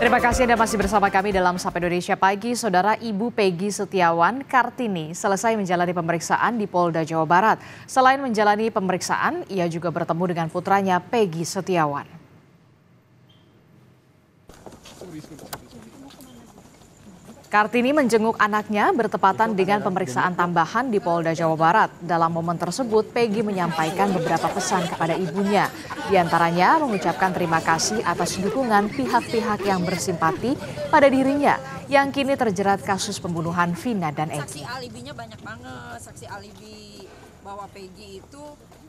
Terima kasih Anda masih bersama kami dalam Sapa Indonesia Pagi. Saudara Ibu Peggy Setiawan Kartini selesai menjalani pemeriksaan di Polda Jawa Barat. Selain menjalani pemeriksaan, ia juga bertemu dengan putranya Peggy Setiawan. Kartini menjenguk anaknya bertepatan dengan pemeriksaan tambahan di Polda Jawa Barat. Dalam momen tersebut, Peggy menyampaikan beberapa pesan kepada ibunya. Di antaranya mengucapkan terima kasih atas dukungan pihak-pihak yang bersimpati pada dirinya yang kini terjerat kasus pembunuhan Vina dan Eki. Saksi alibinya banyak banget, saksi alibi bahwa Peggy itu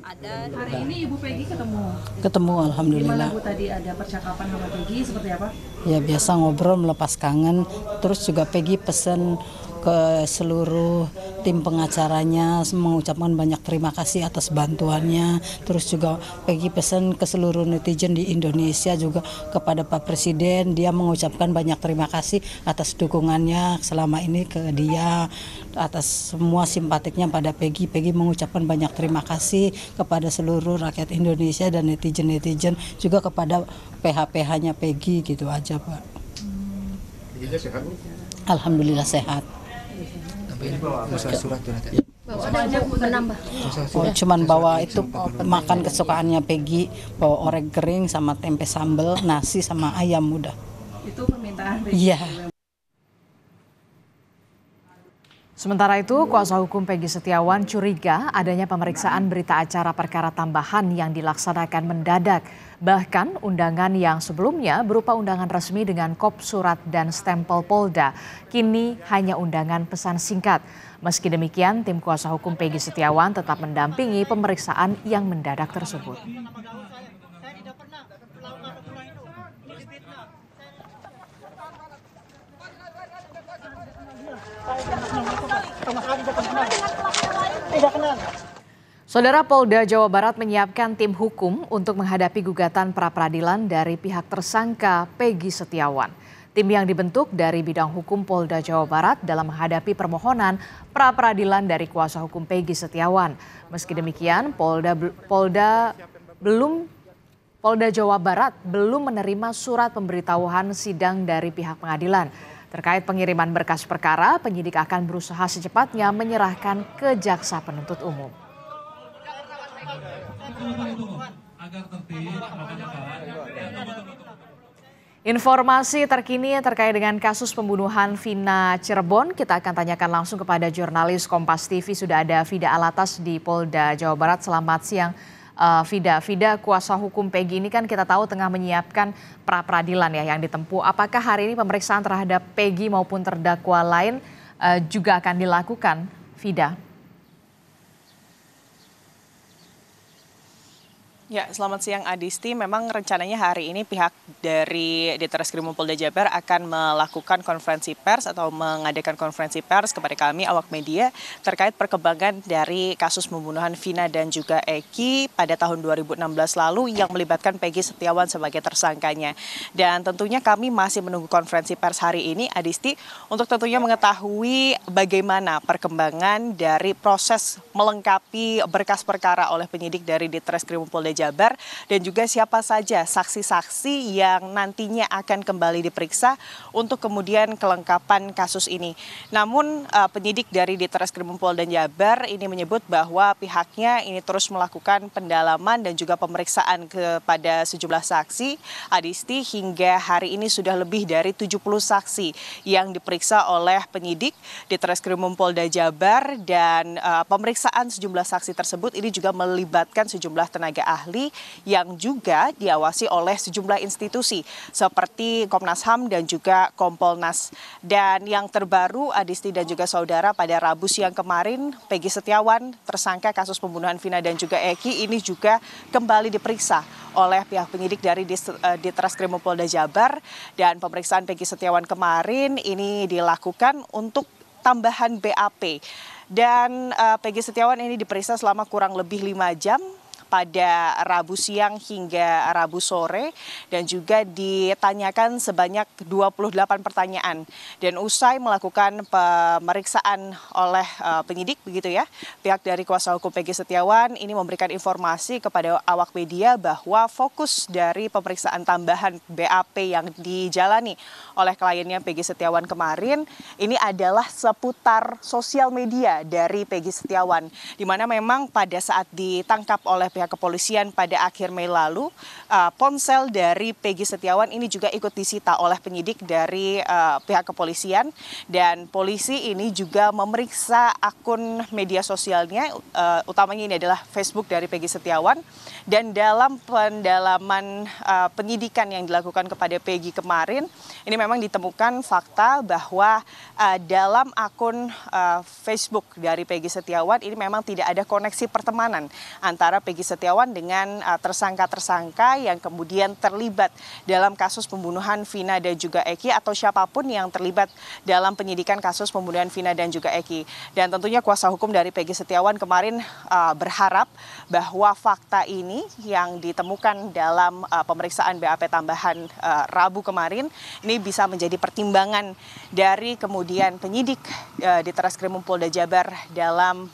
ada hari ini Ibu Peggy ketemu. Ketemu alhamdulillah. Gimana Bu tadi ada percakapan sama Peggy seperti apa? Ya biasa ngobrol melepas kangen, terus juga Peggy pesan ke seluruh tim pengacaranya mengucapkan banyak terima kasih atas bantuannya. Terus juga Peggy pesan ke seluruh netizen di Indonesia juga kepada Pak Presiden dia mengucapkan banyak terima kasih atas dukungannya selama ini ke dia atas semua simpatiknya pada Peggy. Peggy mengucapkan banyak terima kasih kepada seluruh rakyat Indonesia dan netizen-netizen juga kepada phph nya Peggy gitu aja Pak. Alhamdulillah sehat surat ya. Oh, cuman bawa itu oh, makan kesukaannya Peggy, bawa orek kering sama tempe sambel, nasi sama ayam muda. Itu permintaan Peggy. Iya. Sementara itu, kuasa hukum Peggy Setiawan curiga adanya pemeriksaan berita acara perkara tambahan yang dilaksanakan mendadak. Bahkan undangan yang sebelumnya berupa undangan resmi dengan kop surat dan stempel Polda, kini hanya undangan pesan singkat. Meski demikian, tim kuasa hukum Peggy Setiawan tetap mendampingi pemeriksaan yang mendadak tersebut. Saudara Polda Jawa Barat menyiapkan tim hukum untuk menghadapi gugatan pra peradilan dari pihak tersangka Peggy Setiawan. Tim yang dibentuk dari bidang hukum Polda Jawa Barat dalam menghadapi permohonan pra peradilan dari kuasa hukum Peggy Setiawan. Meski demikian, Polda Polda belum Polda Jawa Barat belum menerima surat pemberitahuan sidang dari pihak pengadilan. Terkait pengiriman berkas perkara, penyidik akan berusaha secepatnya menyerahkan ke jaksa penuntut umum. Informasi terkini terkait dengan kasus pembunuhan Vina Cirebon, kita akan tanyakan langsung kepada jurnalis Kompas TV. Sudah ada Fida Alatas di Polda Jawa Barat. Selamat siang uh, Fida. Fida, kuasa hukum Peggy ini kan kita tahu tengah menyiapkan pra peradilan ya yang ditempuh. Apakah hari ini pemeriksaan terhadap Peggy maupun terdakwa lain uh, juga akan dilakukan, Fida? Ya, selamat siang Adisti. Memang rencananya hari ini pihak dari Ditreskrim Polda Jabar akan melakukan konferensi pers atau mengadakan konferensi pers kepada kami awak media terkait perkembangan dari kasus pembunuhan Vina dan juga Eki pada tahun 2016 lalu yang melibatkan Peggy Setiawan sebagai tersangkanya. Dan tentunya kami masih menunggu konferensi pers hari ini Adisti untuk tentunya mengetahui bagaimana perkembangan dari proses melengkapi berkas perkara oleh penyidik dari Ditreskrim Polda Jabar Jabar dan juga siapa saja saksi-saksi yang nantinya akan kembali diperiksa untuk kemudian kelengkapan kasus ini. Namun eh, penyidik dari Ditreskrim Polda Jabar ini menyebut bahwa pihaknya ini terus melakukan pendalaman dan juga pemeriksaan kepada sejumlah saksi Adisti hingga hari ini sudah lebih dari 70 saksi yang diperiksa oleh penyidik Ditreskrimum Polda Jabar dan uh, pemeriksaan sejumlah saksi tersebut ini juga melibatkan sejumlah tenaga ahli ahli yang juga diawasi oleh sejumlah institusi seperti Komnas HAM dan juga Kompolnas. Dan yang terbaru Adisti dan juga saudara pada Rabu siang kemarin Peggy Setiawan tersangka kasus pembunuhan Vina dan juga Eki ini juga kembali diperiksa oleh pihak penyidik dari eh, Ditreskrim Polda Jabar dan pemeriksaan Peggy Setiawan kemarin ini dilakukan untuk tambahan BAP dan uh, Peggy Setiawan ini diperiksa selama kurang lebih lima jam pada Rabu siang hingga Rabu sore dan juga ditanyakan sebanyak 28 pertanyaan. Dan usai melakukan pemeriksaan oleh eh, penyidik begitu ya, pihak dari kuasa hukum Peggy Setiawan ini memberikan informasi kepada awak media bahwa fokus dari pemeriksaan tambahan BAP yang dijalani oleh kliennya Peggy Setiawan kemarin ini adalah seputar sosial media dari Peggy Setiawan di mana memang pada saat ditangkap oleh pihak pihak kepolisian pada akhir Mei lalu, eh, ponsel dari Peggy Setiawan ini juga ikut disita oleh penyidik dari eh, pihak kepolisian dan polisi ini juga memeriksa akun media sosialnya, eh, utamanya ini adalah Facebook dari Peggy Setiawan dan dalam pendalaman penyidikan yang dilakukan kepada Peggy kemarin, ini memang ditemukan fakta bahwa dalam akun Facebook dari Peggy Setiawan ini memang tidak ada koneksi pertemanan antara Peggy Setiawan dengan uh, tersangka-tersangka yang kemudian terlibat dalam kasus pembunuhan Vina dan juga Eki atau siapapun yang terlibat dalam penyidikan kasus pembunuhan Vina dan juga Eki. Dan tentunya kuasa hukum dari Peggy Setiawan kemarin uh, berharap bahwa fakta ini yang ditemukan dalam uh, pemeriksaan BAP tambahan Rabu kemarin ini bisa menjadi pertimbangan dari kemudian penyidik uh, di Treskrimum Polda Jabar dalam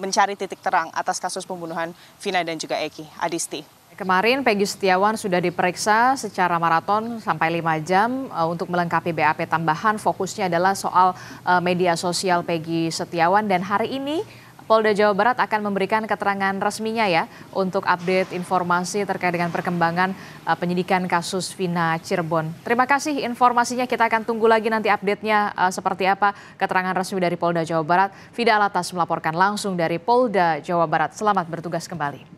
mencari titik terang atas kasus pembunuhan Vina dan juga Eki. Adisti. Kemarin Peggy Setiawan sudah diperiksa secara maraton sampai 5 jam eh, untuk melengkapi BAP tambahan. Fokusnya adalah soal eh, media sosial Peggy Setiawan dan hari ini Polda Jawa Barat akan memberikan keterangan resminya ya untuk update informasi terkait dengan perkembangan eh, penyidikan kasus Vina Cirebon. Terima kasih informasinya. Kita akan tunggu lagi nanti update-nya seperti apa keterangan resmi dari Polda Jawa Barat. Fida Alatas melaporkan langsung dari Polda Jawa Barat. Selamat bertugas kembali.